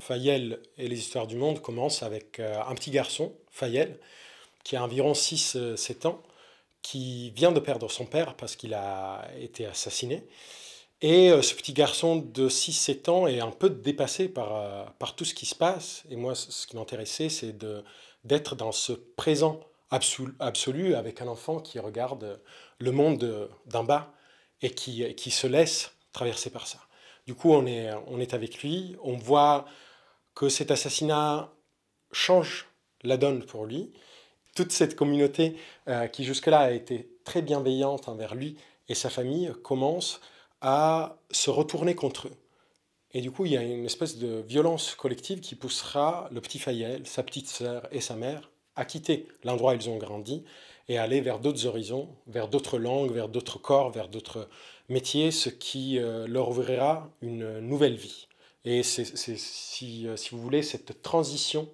Fayel et les histoires du monde commencent avec euh, un petit garçon, Fayel, qui a environ 6-7 euh, ans, qui vient de perdre son père parce qu'il a été assassiné. Et euh, ce petit garçon de 6-7 ans est un peu dépassé par, par tout ce qui se passe. Et moi, ce qui m'intéressait, c'est d'être dans ce présent absolu, avec un enfant qui regarde le monde d'en bas et qui, qui se laisse traverser par ça. Du coup, on est, on est avec lui, on voit que cet assassinat change la donne pour lui. Toute cette communauté euh, qui jusque-là a été très bienveillante envers lui et sa famille commence à se retourner contre eux. Et du coup, il y a une espèce de violence collective qui poussera le petit Fayel, sa petite sœur et sa mère à quitter l'endroit où ils ont grandi et aller vers d'autres horizons, vers d'autres langues, vers d'autres corps, vers d'autres métier, ce qui euh, leur ouvrira une nouvelle vie. Et c'est, si, euh, si, vous voulez, cette transition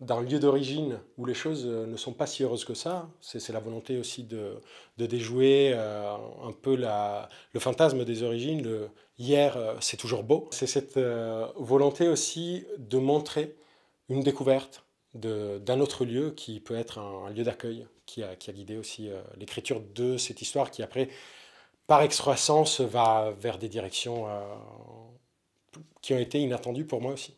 d'un lieu d'origine où les choses euh, ne sont pas si heureuses que ça, c'est la volonté aussi de, déjouer un peu la, le fantasme des origines, le hier c'est toujours beau. C'est cette volonté aussi de montrer une découverte d'un autre lieu qui peut être un, lieu d'accueil, qui a, qui a, guidé aussi l'écriture de cette histoire qui après par excroissance, va vers des directions euh, qui ont été inattendues pour moi aussi.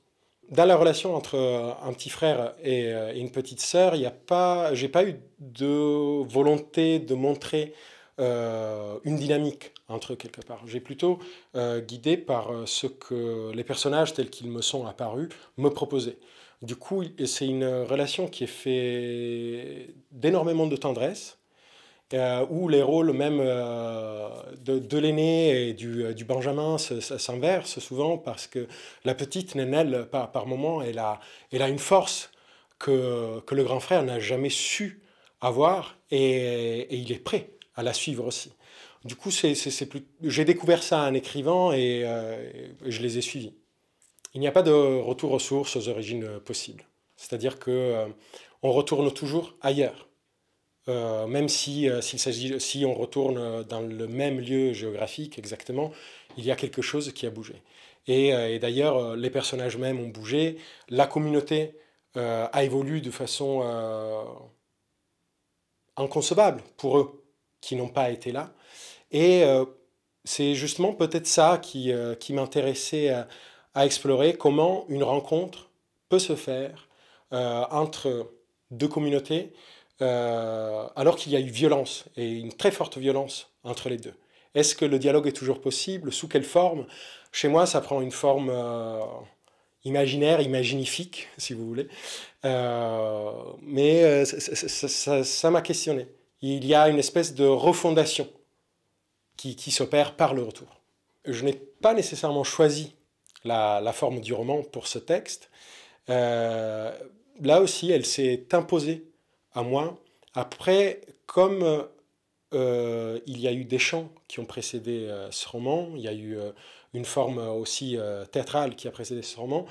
Dans la relation entre euh, un petit frère euh, et une petite sœur, il n'y a pas, j'ai pas eu de volonté de montrer une dynamique entre eux quelque part. J'ai plutôt guidé par ce que les personnages tels qu'ils me sont apparus me proposaient. Du coup, c'est une relation qui est faite d'énormément de tendresse, euh, où les rôles même euh, de, l'aîné et du, euh, Benjamin s'inversent souvent parce que la petite Nenelle par, par moment, elle a, elle a une force que, que le grand frère n'a jamais su avoir et, il est prêt à la suivre aussi. Du coup, j'ai découvert ça en écrivant et, et je les ai suivis. Il n'y a pas de retour aux sources, aux origines possibles. C'est-à-dire que on retourne toujours ailleurs. Euh, même si, euh, si on retourne dans le même lieu géographique exactement, il y a quelque chose qui a bougé. Et, euh, d'ailleurs, les personnages mêmes ont bougé, la communauté a évolué de façon inconcevable pour eux qui n'ont pas été là. Et c'est justement peut-être ça qui, qui m'intéressait à, explorer, comment une rencontre peut se faire entre deux communautés euh, alors qu'il y a eu violence, et une très forte violence entre les deux. Est-ce que le dialogue est toujours possible Sous quelle forme Chez moi, ça prend une forme euh, imaginaire, imaginifique, si vous voulez. Euh, mais ça m'a questionné. Il y a une espèce de refondation qui, qui s'opère par le retour. Je n'ai pas nécessairement choisi la, la, forme du roman pour ce texte. là aussi, elle s'est imposée à moi. Après, comme euh, il y a eu des chants qui ont précédé euh, ce roman, il y a eu euh, une forme aussi théâtrale qui a précédé ce roman,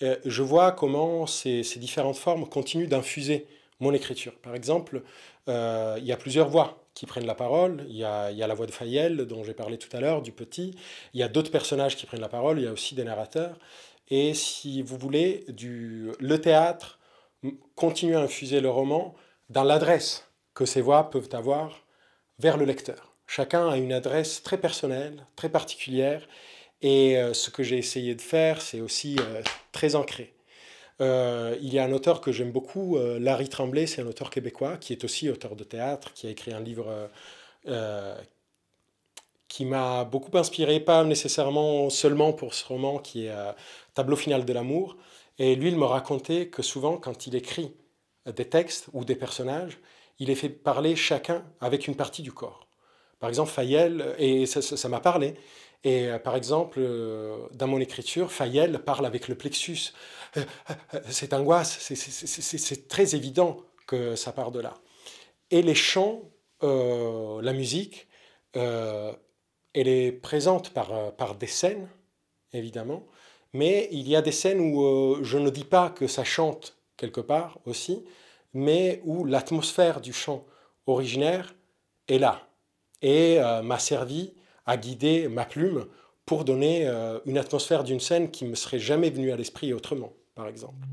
je vois comment ces, différentes formes continuent d'infuser mon écriture. Par exemple, il y a plusieurs voix qui prennent la parole. Il y a, la voix de Fayel, dont j'ai parlé tout à l'heure, du petit. Il y a d'autres personnages qui prennent la parole. Il y a aussi des narrateurs. Et si vous voulez, le théâtre continue à infuser le roman dans l'adresse que ces voix peuvent avoir vers le lecteur. Chacun a une adresse très personnelle, très particulière, et euh, ce que j'ai essayé de faire, c'est aussi euh, très ancré. Euh, il y a un auteur que j'aime beaucoup, Larry Tremblay, c'est un auteur québécois qui est aussi auteur de théâtre, qui a écrit un livre qui m'a beaucoup inspiré, pas nécessairement seulement pour ce roman qui est Tableau final de l'amour. Et lui, il me racontait que souvent, quand il écrit, des textes ou des personnages, il est fait parler chacun avec une partie du corps. Par exemple, Fayel, et ça m'a parlé, et euh, par exemple, euh, dans mon écriture, Fayel parle avec le plexus. Euh, Cette angoisse, c'est très évident que ça part de là. Et les chants, la musique, elle est présente par, par des scènes, évidemment, mais il y a des scènes où je ne dis pas que ça chante quelque part aussi, mais où l'atmosphère du chant originaire est là et euh, m'a servi à guider ma plume pour donner euh, une atmosphère d'une scène qui ne me serait jamais venue à l'esprit autrement, par exemple.